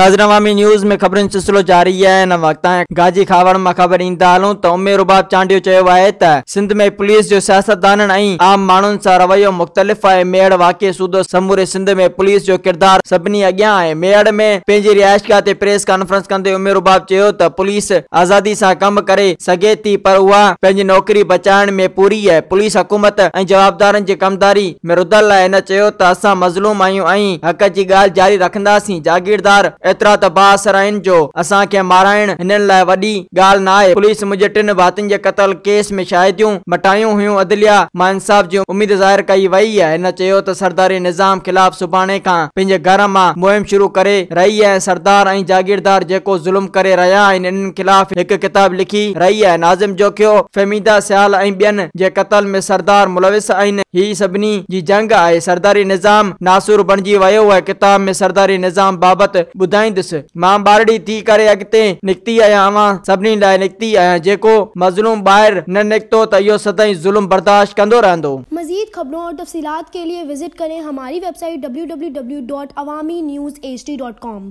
नाजर अवामी news में ख़बरुनि सिलसिलो जारी आहे हिन वक़्तु गाजी खावड़ मां ख़बर ईंदा हलूं त तो रुबाब चांडियो चयो सिंध में पुलिस जो सियासतदाननि आम माण्हुनि सां रवैयो मुख़्तलिफ़ आहे मेड़ वाक़े सूदो समूरे सिंध में पुलिस जो किरदारु सभिनी अॻियां आहे मेड़ में पंहिंजी रिहाइशगाह प्रेस कॉन्फ्रेंस कंदे उमेर रुबाब त पुलिस आज़ादी सां कमु करे सघे थी पर उहा पंहिंजी नौकरी बचाइण में पूरी आहे पुलिस हुकूमत ऐं कमदारी में रुधल आहे हिन चयो मज़लूम आहियूं ऐं हक़ जी ॻाल्हि जारी रखंदासीं जागीरदार एतिरा त बासर आहिनि जो असां खे माराइण हिननि लाइ वॾी ॻाल्हि न पुलिस मुंहिंजे टिनि भातियुनि जे क़तल केस में शाहिदियूं मटायूं हुयूं अदलिया मां इंसाफ़ जी उमेद ज़ाहिर कई वई आहे हिन चयो त सरदारी निज़ाम ख़िलाफ़ सुभाणे खां पंहिंजे घर मां मुहिम शुरू करे रही आहे सरदार ऐं जागीरदार जेको ज़ुल्म करे रहिया आहिनि इन्हनि ख़िलाफ़ हिकु किताब लिखी रही है नाज़िम जोखियो फहमीदा सियाल ऐं ॿियनि जे क़तल में सरदार मुलविस ही सभिनी जी जंग आहे सरदारी निज़ाम नासूर बणिजी वियो आहे किताब में सरदारी निज़ाम बाबति ॿुधाईंदुसि मां बारड़ी थी करे अगते निकती आया मां सबनी लाइ निकती आया जेको मज़लूम बाहर न निकतो त यो सदाई ज़ुल्म बर्दाश्त कंदो रहंदो मज़ीद ख़बरों और तफसीलात के लिए विजिट करें हमारी website W W W com